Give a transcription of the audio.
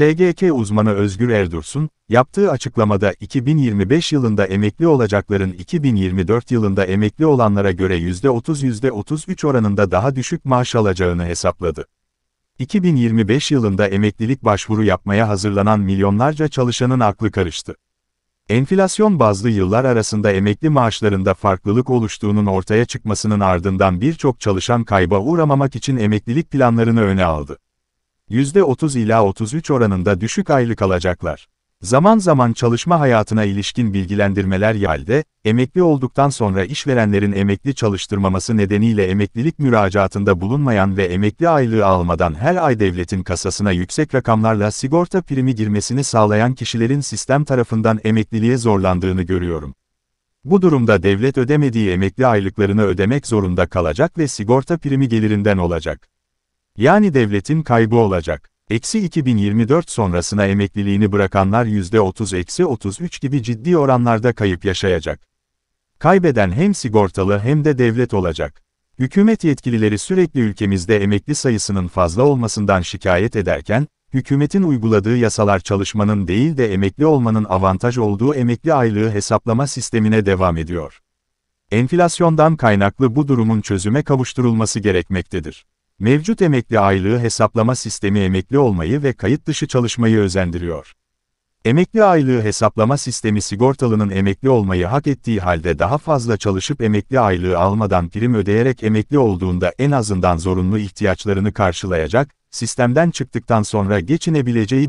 SGK uzmanı Özgür Erdursun, yaptığı açıklamada 2025 yılında emekli olacakların 2024 yılında emekli olanlara göre %30-%33 oranında daha düşük maaş alacağını hesapladı. 2025 yılında emeklilik başvuru yapmaya hazırlanan milyonlarca çalışanın aklı karıştı. Enflasyon bazlı yıllar arasında emekli maaşlarında farklılık oluştuğunun ortaya çıkmasının ardından birçok çalışan kayba uğramamak için emeklilik planlarını öne aldı. %30 ila 33 oranında düşük aylık alacaklar. Zaman zaman çalışma hayatına ilişkin bilgilendirmeler yalde, emekli olduktan sonra işverenlerin emekli çalıştırmaması nedeniyle emeklilik müracaatında bulunmayan ve emekli aylığı almadan her ay devletin kasasına yüksek rakamlarla sigorta primi girmesini sağlayan kişilerin sistem tarafından emekliliğe zorlandığını görüyorum. Bu durumda devlet ödemediği emekli aylıklarını ödemek zorunda kalacak ve sigorta primi gelirinden olacak. Yani devletin kaybı olacak. Eksi 2024 sonrasına emekliliğini bırakanlar %30 eksi 33 gibi ciddi oranlarda kayıp yaşayacak. Kaybeden hem sigortalı hem de devlet olacak. Hükümet yetkilileri sürekli ülkemizde emekli sayısının fazla olmasından şikayet ederken, hükümetin uyguladığı yasalar çalışmanın değil de emekli olmanın avantaj olduğu emekli aylığı hesaplama sistemine devam ediyor. Enflasyondan kaynaklı bu durumun çözüme kavuşturulması gerekmektedir. Mevcut emekli aylığı hesaplama sistemi emekli olmayı ve kayıt dışı çalışmayı özendiriyor. Emekli aylığı hesaplama sistemi sigortalının emekli olmayı hak ettiği halde daha fazla çalışıp emekli aylığı almadan prim ödeyerek emekli olduğunda en azından zorunlu ihtiyaçlarını karşılayacak, sistemden çıktıktan sonra geçinebileceği bir